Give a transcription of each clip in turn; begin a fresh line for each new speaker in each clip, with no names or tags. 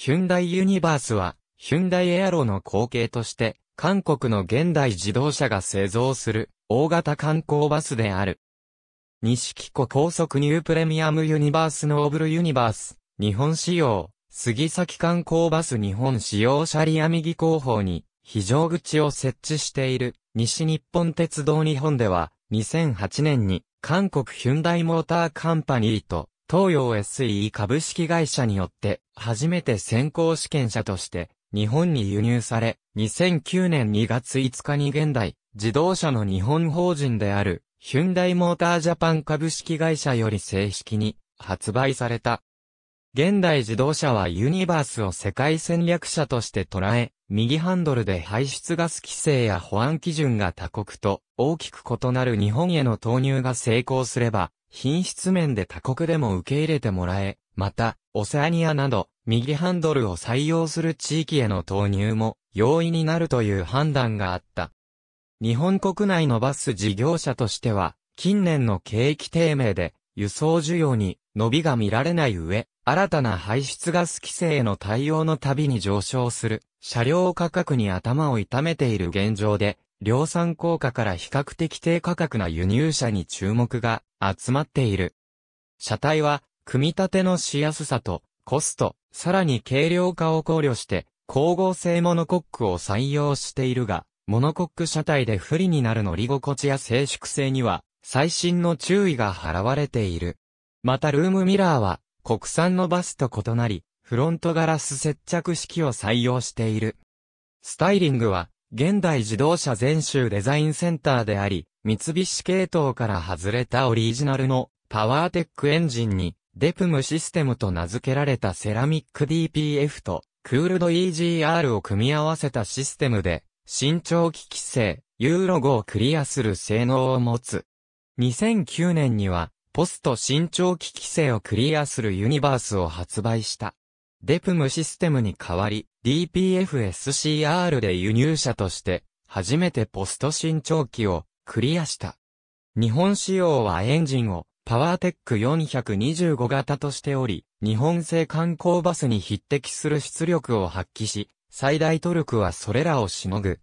ヒュンダイユニバースは、ヒュンダイエアロの後継として、韓国の現代自動車が製造する、大型観光バスである。西木湖高速ニュープレミアムユニバースノーブルユニバース、日本仕様、杉崎観光バス日本仕様車リア右後方に、非常口を設置している、西日本鉄道日本では、2008年に、韓国ヒュンダイモーターカンパニーと、東洋 SE 株式会社によって初めて先行試験車として日本に輸入され、2009年2月5日に現代自動車の日本法人であるヒュンダイモータージャパン株式会社より正式に発売された。現代自動車はユニバースを世界戦略者として捉え、右ハンドルで排出ガス規制や保安基準が他国と大きく異なる日本への投入が成功すれば、品質面で他国でも受け入れてもらえ、また、オセアニアなど、右ハンドルを採用する地域への投入も容易になるという判断があった。日本国内のバス事業者としては、近年の景気低迷で、輸送需要に伸びが見られない上、新たな排出ガス規制への対応のたびに上昇する車両価格に頭を痛めている現状で、量産効果から比較的低価格な輸入車に注目が集まっている。車体は、組み立てのしやすさとコスト、さらに軽量化を考慮して、光合成モノコックを採用しているが、モノコック車体で不利になる乗り心地や静粛性には、最新の注意が払われている。またルームミラーは、国産のバスと異なり、フロントガラス接着式を採用している。スタイリングは、現代自動車全州デザインセンターであり、三菱系統から外れたオリジナルのパワーテックエンジンに、デプムシステムと名付けられたセラミック DPF と、クールド EGR を組み合わせたシステムで、身長機規制、ユーロ5をクリアする性能を持つ。2009年には、ポスト新長期規制をクリアするユニバースを発売した。デプムシステムに代わり、DPFSCR で輸入者として、初めてポスト新長期をクリアした。日本仕様はエンジンをパワーテック425型としており、日本製観光バスに匹敵する出力を発揮し、最大トルクはそれらをしのぐ。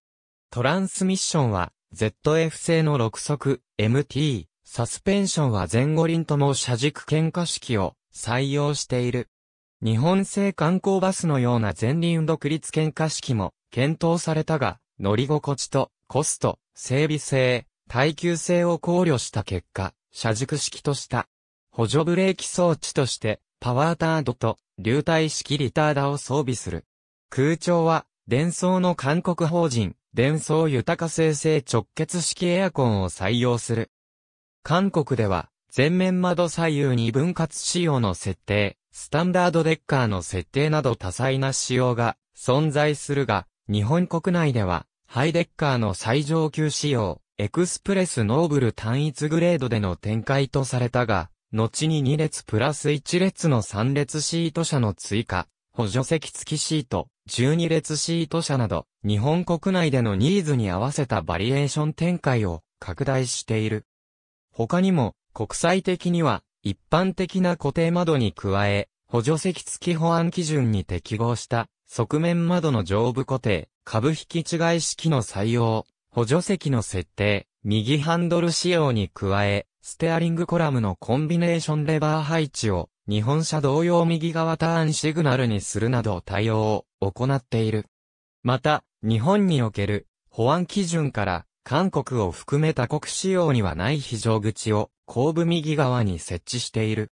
トランスミッションは ZF 製の6速 MT サスペンションは前後輪とも車軸喧嘩式を採用している。日本製観光バスのような前輪独立喧嘩式も検討されたが、乗り心地とコスト、整備性、耐久性を考慮した結果、車軸式とした。補助ブレーキ装置として、パワータードと流体式リターダを装備する。空調は、電装の韓国法人、電装豊か生成直結式エアコンを採用する。韓国では、全面窓左右に分割仕様の設定、スタンダードデッカーの設定など多彩な仕様が存在するが、日本国内では、ハイデッカーの最上級仕様、エクスプレスノーブル単一グレードでの展開とされたが、後に2列プラス1列の3列シート車の追加、補助席付きシート、12列シート車など、日本国内でのニーズに合わせたバリエーション展開を拡大している。他にも、国際的には、一般的な固定窓に加え、補助席付き保安基準に適合した、側面窓の上部固定、株引き違い式の採用、補助席の設定、右ハンドル仕様に加え、ステアリングコラムのコンビネーションレバー配置を、日本車同様右側ターンシグナルにするなど対応を行っている。また、日本における保安基準から韓国を含め他国仕様にはない非常口を後部右側に設置している。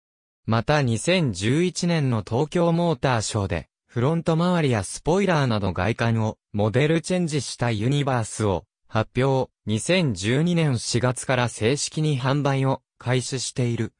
また2011年の東京モーターショーで、フロント周りやスポイラーなど外観をモデルチェンジしたユニバースを発表、2012年4月から正式に販売を開始している。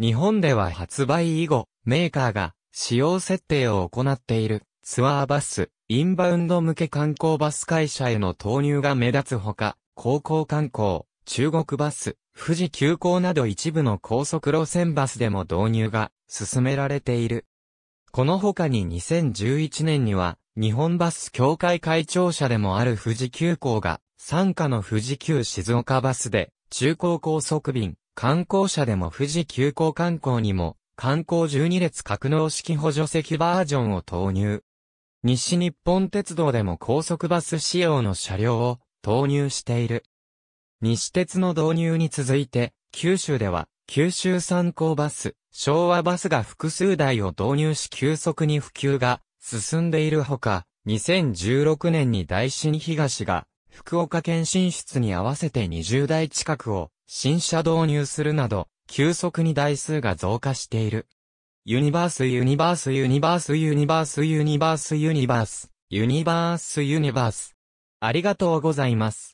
日本では発売以後、メーカーが使用設定を行っているツアーバス、インバウンド向け観光バス会社への投入が目立つほか、高校観光、中国バス、富士急行など一部の高速路線バスでも導入が進められている。この他に2011年には、日本バス協会会長者でもある富士急行が、傘下の富士急静岡バスで、中高高速便、観光車でも富士急行観光にも、観光12列格納式補助席バージョンを投入。西日本鉄道でも高速バス仕様の車両を投入している。西鉄の導入に続いて、九州では、九州参考バス、昭和バスが複数台を導入し急速に普及が進んでいるほか、2016年に大新東が福岡県進出に合わせて20台近くを新車導入するなど、急速に台数が増加している。ユニバースユニバースユニバースユニバースユニバースユニバースユニバースユニバースありがとうございます。